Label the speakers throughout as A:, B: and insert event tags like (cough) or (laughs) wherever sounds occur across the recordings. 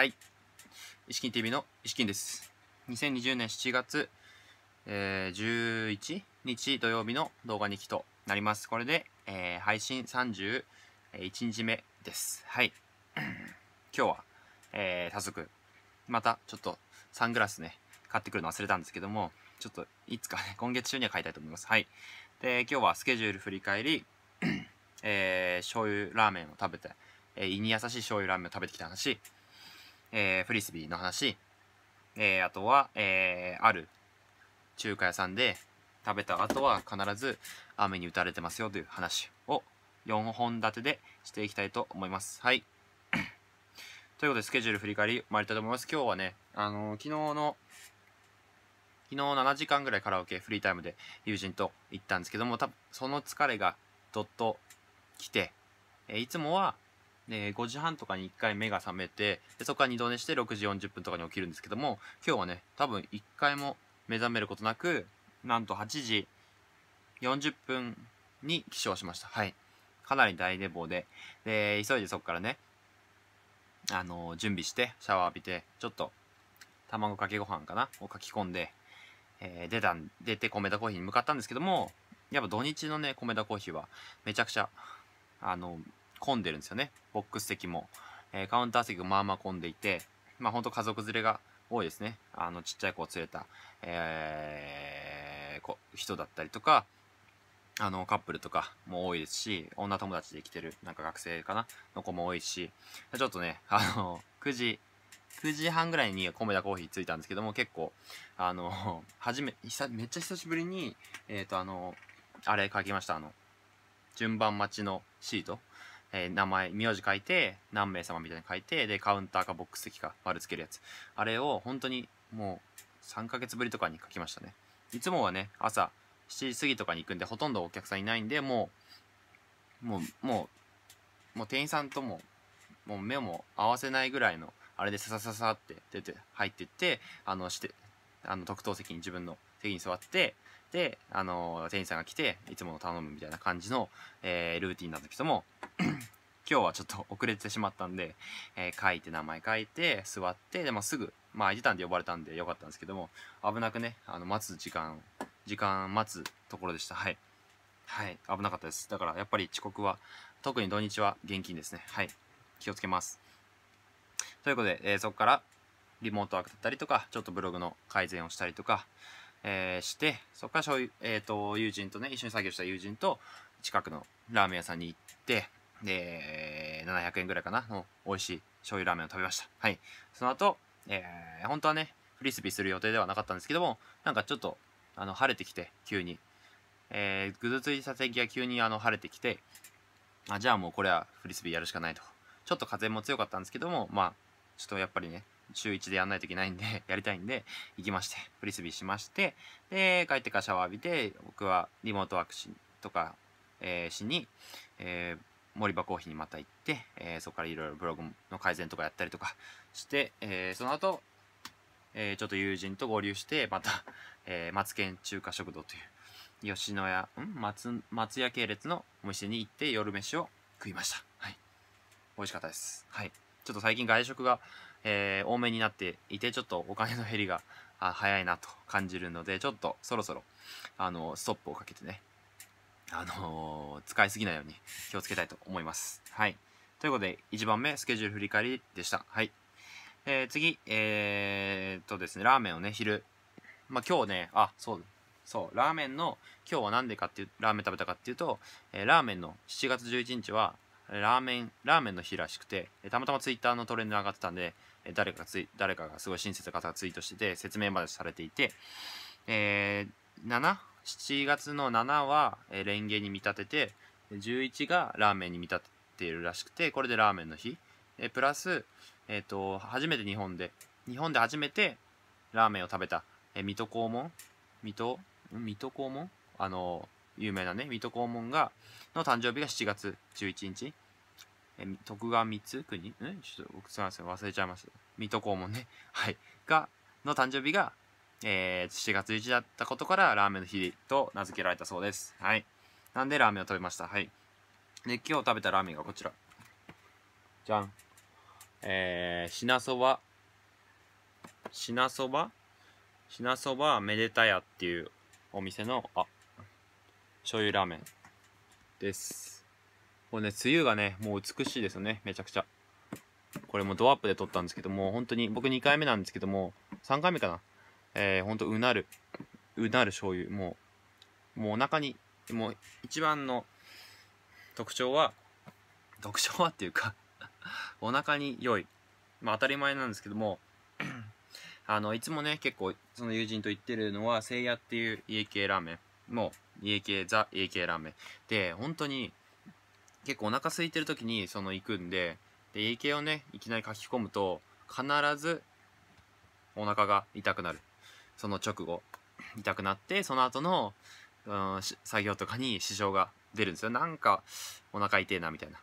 A: はい。キン TV のキンです。2020年7月、えー、11日土曜日の動画日記となります。これで、えー、配信31日目です。はい。(clears throat) 今日は、えー、早速、またちょっとサングラスね、買ってくるの忘れたんですけども、ちょっといつかね、今月中には買いたいと思います。はい。で、今日はスケジュール振り返り、(clears throat) えー、醤油ラーメンを食べて、えー、胃に優しい醤油ラーメンを食べてきた話、えー、フリスビーの話、えー、あとは、えー、ある中華屋さんで食べた後は必ず雨に打たれてますよという話を4本立てでしていきたいと思います。はい。(clears throat) ということで、スケジュール振り返り参りたいと思います。今日はね、あのー、昨日の、昨日7時間ぐらいカラオケフリータイムで友人と行ったんですけども、多分その疲れがどっと来て、えいつもはえー、5時半とかに1回目が覚めてでそこから二度寝して6時40分とかに起きるんですけども今日はね多分1回も目覚めることなくなんと8時40分に起床しましたはいかなり大寝坊でで急いでそこからねあのー、準備してシャワー浴びてちょっと卵かけご飯かなを書き込んで、えー、出た出て米田コーヒーに向かったんですけどもやっぱ土日のね米田コーヒーはめちゃくちゃあのー混んでるんですよね。ボックス席も。えー、カウンター席もまあまあ混んでいて、まあほんと家族連れが多いですね。あの、ちっちゃい子を連れた、えー、人だったりとか、あの、カップルとかも多いですし、女友達で来てる、なんか学生かなの子も多いし、ちょっとね、あの、9時、9時半ぐらいに米田コーヒー着いたんですけども、結構、あの、初め、めっちゃ久しぶりに、えっ、ー、と、あの、あれ書きました、あの、順番待ちのシートえー、名前、名字書いて、何名様みたいに書いて、で、カウンターかボックス席か丸つけるやつ。あれを本当にもう3ヶ月ぶりとかに書きましたね。いつもはね、朝7時過ぎとかに行くんで、ほとんどお客さんいないんで、もう、もう、もう、もう店員さんとも、もう目も合わせないぐらいの、あれでささささって出て、入ってって、あの、して、あの、特等席に自分の席に座って、で、あの、店員さんが来て、いつもの頼むみたいな感じの、えー、ルーティンだったとも (clears throat) 今日はちょっと遅れてしまったんで、えー、書いて名前書いて、座って、で、もすぐ、まあ、空いてたんで呼ばれたんでよかったんですけども、危なくね、あの、待つ時間、時間待つところでした。はい。はい、危なかったです。だからやっぱり遅刻は、特に土日は現金ですね。はい。気をつけます。ということで、えー、そこからリモートワークだったりとか、ちょっとブログの改善をしたりとか、えー、して、そこからえーと、友人とね、一緒に作業した友人と近くのラーメン屋さんに行って、で、700円ぐらいかな、の美味しい醤油ラーメンを食べました。はい。その後、えー、本当はね、フリスビーする予定ではなかったんですけども、なんかちょっと、あの、晴れてきて、急に。えー、ぐずついた天気が急にあの晴れてきて、あ、じゃあもうこれはフリスビーやるしかないと。ちょっと風も強かったんですけども、まあ、ちょっとやっぱりね、週1でやんないといけないんで (laughs) やりたいんで、行きまして、プリスビーしまして、で、帰ってからシャワー浴びて、僕はリモートワークし、とか、えー、しに、えー、森場コーヒーにまた行って、えー、そこからいろいろブログの改善とかやったりとかして、えー、その後、えー、ちょっと友人と合流して、また、(laughs) えー、松県中華食堂という、吉野家、ん松、松屋系列のお店に行って夜飯を食いました。はい。美味しかったです。はい。ちょっと最近外食がえー、多めになっていて、ちょっとお金の減りが早いなと感じるので、ちょっとそろそろ、あの、ストップをかけてね、あのー、使いすぎないように気をつけたいと思います。はい。ということで、1番目、スケジュール振り返りでした。はい。えー、次、えー、とですね、ラーメンをね、昼。まあ、今日ね、あ、そう、そう、ラーメンの、今日は何でかっていう、ラーメン食べたかっていうと、えー、ラーメンの7月11日は、ラーメン、ラーメンの日らしくて、たまたまツイッターのトレンド上がってたんで、誰かツイ、誰かがすごい親切な方がツイートしてて、説明までされていて、えー、7、7月の7は、えー、レンゲに見立てて、11がラーメンに見立てているらしくて、これでラーメンの日。えー、プラス、えっ、ー、と、初めて日本で、日本で初めてラーメンを食べた、えー、水戸黄門水戸水戸黄門あのー有名なね、水戸黄門が、の誕生日が7月11日。え徳川光国んちょっと僕すみません、忘れちゃいました。水戸黄門ね。(laughs) はい。が、の誕生日が、えー、7月1日だったことから、ラーメンの日と名付けられたそうです。はい。なんでラーメンを食べました。はい。で、今日食べたラーメンがこちら。じゃん。えー、品そば。品そば品そばめでたやっていうお店の、あ、醤油ラーメンですこれね梅雨がねもう美しいですよねめちゃくちゃこれもドアップで撮ったんですけども本当に僕2回目なんですけども3回目かなえー、ほんとうなるうなる醤油もうもうお腹にもう一番の特徴は特徴はっていうか (laughs) お腹に良いまあ当たり前なんですけどもあのいつもね結構その友人と言ってるのはせいやっていう家系ラーメンもう家系、ザ家系ラーメン。で、本当に、結構お腹空いてる時にその行くんで、で、家系をね、いきなり書き込むと、必ずお腹が痛くなる。その直後。痛くなって、その後の、うん、作業とかに支障が出るんですよ。なんか、お腹痛えな、みたいな。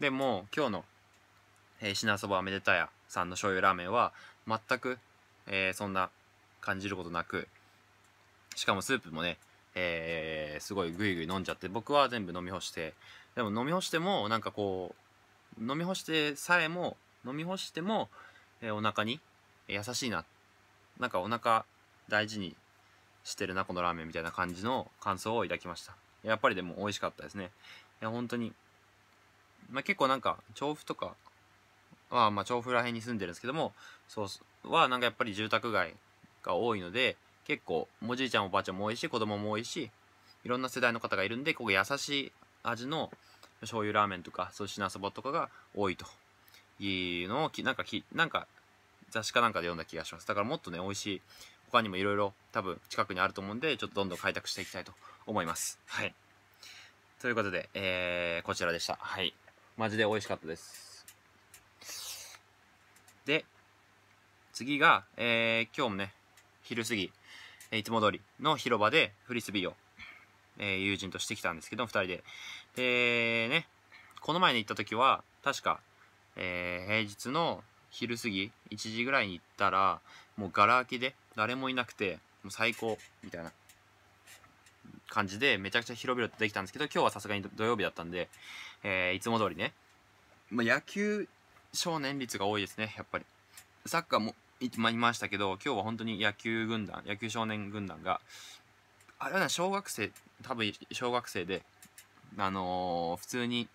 A: でも、今日の、えー、品そばめでたやさんの醤油ラーメンは、全く、えー、そんな感じることなく、しかもスープもね、えー、すごいグイグイ飲んじゃって僕は全部飲み干してでも飲み干してもなんかこう飲み干してさえも飲み干しても、えー、お腹に優しいななんかお腹大事にしてるなこのラーメンみたいな感じの感想を抱きましたやっぱりでも美味しかったですねいや本当にまあ、結構なんか調布とかはまあ調布ら辺に住んでるんですけどもそうはなんかやっぱり住宅街が多いので結構おじいちゃんおばあちゃんも多いし子供も多いしいろんな世代の方がいるんでここ優しい味の醤油ラーメンとかそういう品そばとかが多いというのをなんかきなんか雑誌かなんかで読んだ気がしますだからもっとね美味しい他にもいろいろ多分近くにあると思うんでちょっとどんどん開拓していきたいと思いますはいということで、えー、こちらでしたはいマジで美味しかったですで次が、えー、今日もね昼過ぎ、えいつも通りの広場でフリスビーを、え友人としてきたんですけど、2人で。で、ね、この前に行った時は、確か、え平日の昼過ぎ、1時ぐらいに行ったら、もうガラ空きで誰もいなくて、もう最高、みたいな感じで、めちゃくちゃ広々とできたんですけど、今日はさすがに土曜日だったんで、えいつも通りね、ま野球少年率が多いですね、やっぱり。サッカーもまいましたけど今日は本当に野球軍団野球少年軍団があれは小学生多分小学生であのー、普通に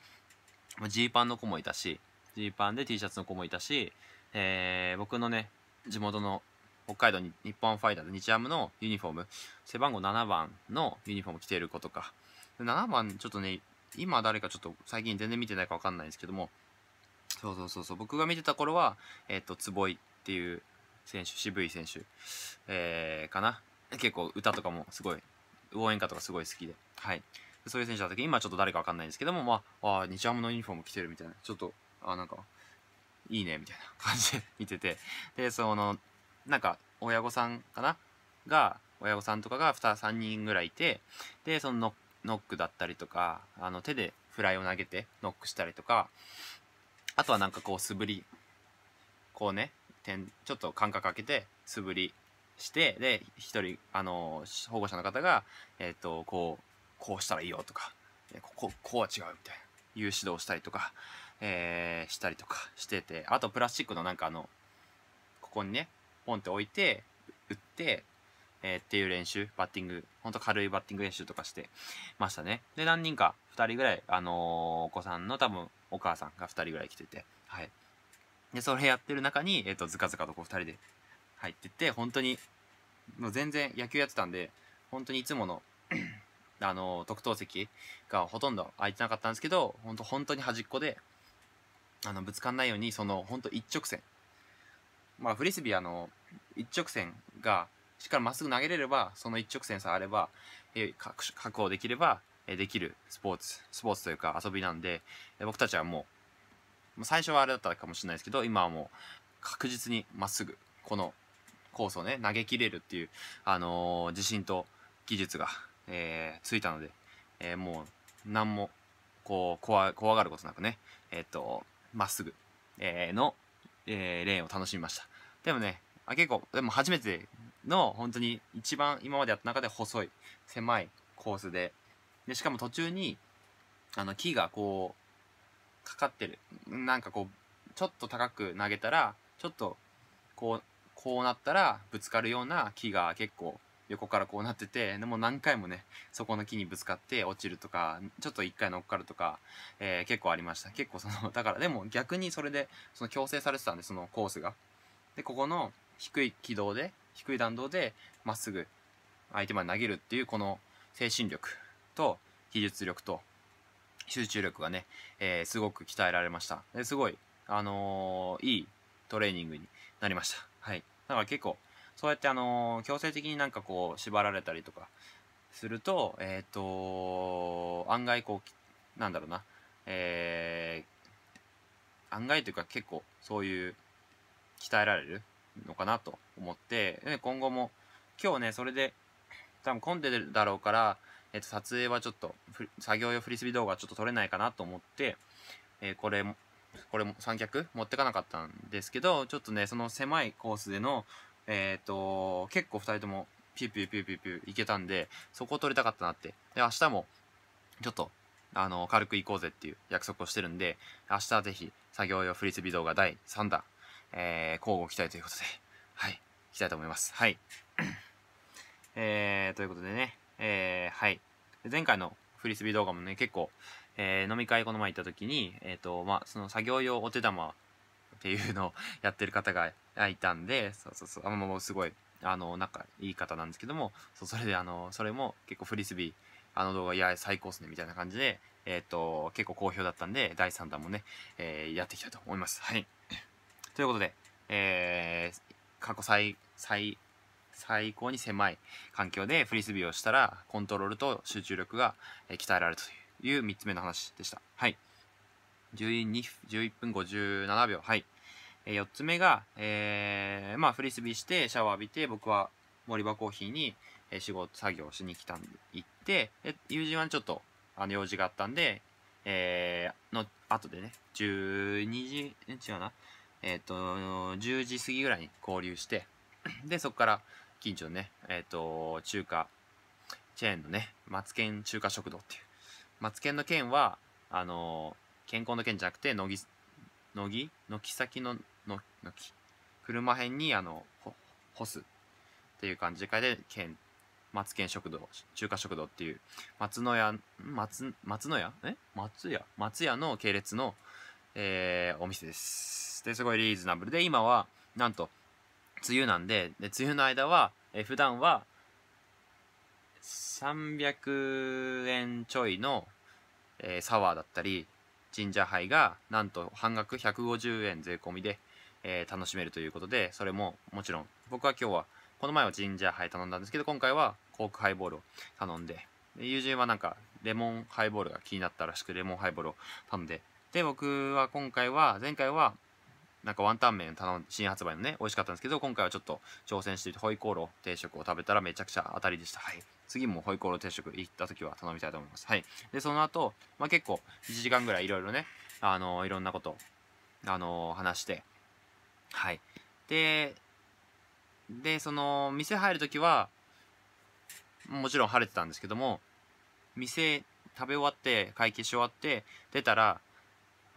A: ジーパンの子もいたしジーパンで T シャツの子もいたし、えー、僕のね地元の北海道に日本ファイターズ日ハムのユニフォーム背番号7番のユニフォーム着ている子とか7番ちょっとね今誰かちょっと最近全然見てないか分かんないんですけどもそうそうそうそう僕が見てた頃はえっ、ー、と坪井っていう選手渋い選手、えー、かな結構歌とかもすごい応援歌とかすごい好きで、はい、そういう選手だった時今ちょっと誰か分かんないんですけども、まあ、あ日ハムのユニフォーム着てるみたいなちょっとああ、なんかいいねみたいな感じで (laughs) 見ててでそのなんか親御さんかなが親御さんとかが3人ぐらいいてでそのノックだったりとかあの手でフライを投げてノックしたりとかあとはなんかこう素振りこうね点ちょっと間隔空けて素振りしてで一人あの保護者の方が、えーと、とこうこうしたらいいよとかこここうは違うみたいないう指導をしたりとか、えー、したりとかしててあとプラスチックのなんかあのここにねポンって置いて打って、えー、っていう練習バッティングほんと軽いバッティング練習とかしてましたねで何人か2人ぐらい、あのー、お子さんの多分お母さんが2人ぐらい来ててはい。で、それやってる中に、えっ、ー、と、ずかずかとこう2人で入ってって、本当に、もう全然野球やってたんで、本当にいつもの (clears throat) あの、特等席がほとんど空いてなかったんですけど、本当本当に端っこで、あの、ぶつかんないように、その、本当一直線。まあ、フリスビーあの、一直線が、しっかりまっすぐ投げれれば、その一直線さえあれば、え確保できれば、えできるスポーツ、スポーツというか遊びなんで、僕たちはもう、最初はあれだったかもしれないですけど今はもう確実にまっすぐこのコースをね投げ切れるっていう、あのー、自信と技術が、えー、ついたので、えー、もう何もこう怖怖がることなくねえっとまっすぐ、えの、えレーンを楽しみましたでもねあ結構でも初めての本当に一番今までやった中で細い狭いコースででしかも途中にあの木がこうかかってるなんかこうちょっと高く投げたらちょっとこうこうなったらぶつかるような木が結構横からこうなっててでも何回もねそこの木にぶつかって落ちるとかちょっと一回乗っかるとか、えー、結構ありました結構その (laughs) だからでも逆にそれでその強制されてたんでそのコースがでここの低い軌道で低い弾道でまっすぐ相手まで投げるっていうこの精神力と技術力と集中力がね、えー、すごく鍛えられました。ですごい、あのー、いいトレーニングになりました。はい。だから結構、そうやってあのー、強制的になんかこう、縛られたりとかすると、えっ、と案外こう、なんだろうな、え案外というか結構そういう、鍛えられるのかなと思って、今後も、今日ね、それで、多分混んでるだろうから、えー、と撮影はちょっと作業用フリスビー動画はちょっと撮れないかなと思って、えー、これもこれも三脚持ってかなかったんですけどちょっとねその狭いコースでの、えっ、ー、と結構2人ともピューピューピューピュピュいけたんでそこを撮りたかったなってで明日もちょっとあの軽く行こうぜっていう約束をしてるんで明日はぜひ作業用フリスビー動画第3弾、えー、交互期待ということではい行きたいと思いますはいえー、ということでねえー、はい。前回のフリスビー動画もね、結構、えー、飲み会この前行った時に、えっ、ー、と、まあ、その作業用お手玉っていうのを (laughs) やってる方がいたんで、そうそうそう、あの、もうすごい、あの、なんかいい方なんですけども、そうそれであの、それも結構フリスビー、あの動画、いや、最高っすね、みたいな感じで、えっ、ー、と、結構好評だったんで、第3弾もね、えー、やっていきたいと思います。はい。ということで、えー、過去最、最、最高に狭い環境でフリスビーをしたらコントロールと集中力が鍛えられるという3つ目の話でした。はい。1 1分57秒。はい。4つ目が、えー、まあ、フリスビーしてシャワー浴びて、僕は森場コーヒーに仕事、作業しに来たんで、行って、友人はちょっと、あの、用事があったんで、えー、の、後でね、12時、違うな、えっ、ー、と、10時過ぎぐらいに合流して、で、そこから、近所のね、えっ、ー、と、中華、チェーンのね、松ツ中華食堂っていう。松県の県は、あのー、健康の県じゃなくて、乃木、乃木軒先の、の、のき。車辺に、あの、ほ、干す。っていう感じで、県、松県食堂、中華食堂っていう、松の屋、松、松の屋え松屋松屋の系列の、えー、お店です。で、すごいリーズナブルで、今は、なんと、梅雨なんでで梅雨の間は、えー、普段は300円ちょいの、えー、サワーだったりジンジャーハイがなんと半額150円税込みで、えー、楽しめるということでそれももちろん僕は今日はこの前はジンジャーハイ頼んだんですけど今回はコークハイボールを頼んで友人はなんかレモンハイボールが気になったらしくレモンハイボールを頼んでで僕は今回は前回はなんかワンタン麺頼ん新発売のね美味しかったんですけど今回はちょっと挑戦してホイコーロー定食を食べたらめちゃくちゃ当たりでしたはい次もホイコーロー定食行った時は頼みたいと思いますはいでその後、まあ結構1時間ぐらいいろいろねあのいろんなことあの話してはいででその店入る時はもちろん晴れてたんですけども店食べ終わって会計し終わって出たら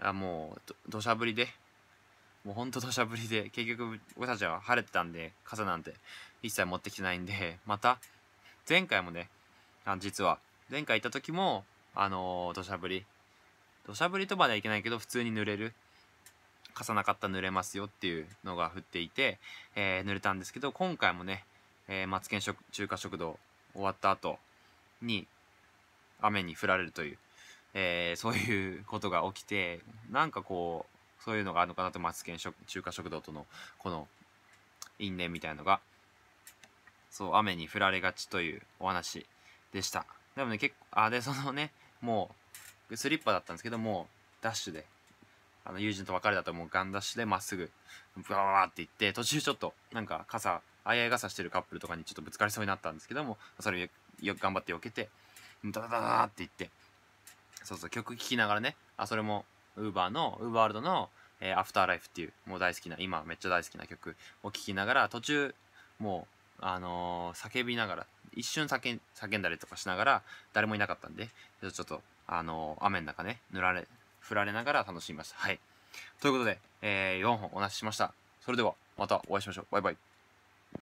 A: あもう土砂降りでもうほんと土砂降りで、(laughs) 結局僕たちは晴れてたんで、傘なんて一切持ってきてないんで、(laughs) また、前回もね、あの実は、前回行った時も、あのー、土砂降り。土砂降りとまではいけないけど、普通に濡れる。傘なかったら濡れますよっていうのが降っていて、えー、濡れたんですけど、今回もね、えー、マツケン食中華食堂終わった後に、雨に降られるという、えー、そういうことが起きて、なんかこう、そういうのがあるのかなと、マツケン中華食堂とのこの因縁みたいのが、そう、雨に降られがちというお話でした。でもね、結構、あ、で、そのね、もう、スリッパだったんですけど、もう、ダッシュで、あの、友人と別れたともうガンダッシュでまっすぐ、ブワーって行って、途中ちょっと、なんか傘、あやい傘してるカップルとかにちょっとぶつかりそうになったんですけども、それをよく頑張って避けて、ダダダダって言って、そうそう、曲聴きながらね、あ、それもウーバーの、ウーバーワールドの、えー、アフターライフっていう、もう大好きな、今めっちゃ大好きな曲を聴きながら、途中、もう、あのー、叫びながら、一瞬叫ん叫んだりとかしながら、誰もいなかったんで、ちょっと、あのー、雨の中ね、塗られ、振られながら楽しみました。はい。ということで、えー、4本お話ししました。それでは、またお会いしましょう。バイバイ。